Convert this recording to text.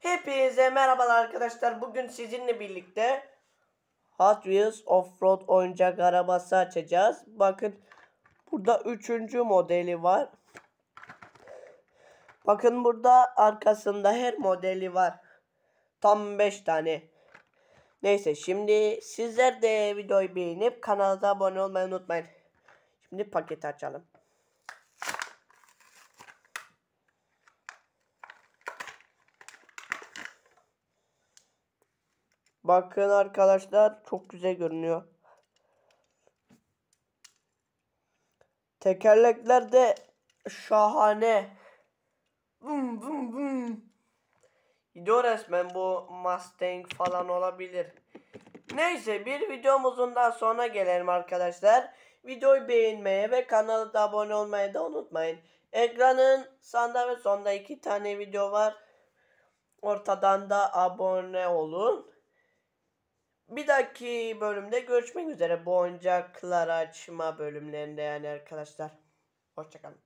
Hepinize merhabalar arkadaşlar. Bugün sizinle birlikte Hot Wheels Offroad oyuncak arabası açacağız. Bakın burada üçüncü modeli var. Bakın burada arkasında her modeli var. Tam 5 tane. Neyse şimdi sizler de videoyu beğenip kanala abone olmayı unutmayın. Şimdi paketi açalım. Bakın arkadaşlar çok güzel görünüyor. Tekerlekler de şahane. Vum vum vum. Gidiyor resmen bu Mustang falan olabilir. Neyse bir videomuzun daha sonra gelelim arkadaşlar. Videoyu beğenmeye ve kanala da abone olmayı da unutmayın. Ekranın sağında ve sonunda iki tane video var. Ortadan da abone olun. Bir dahaki bölümde görüşmek üzere. Boncaklar açma bölümlerinde yani arkadaşlar. Hoşçakalın.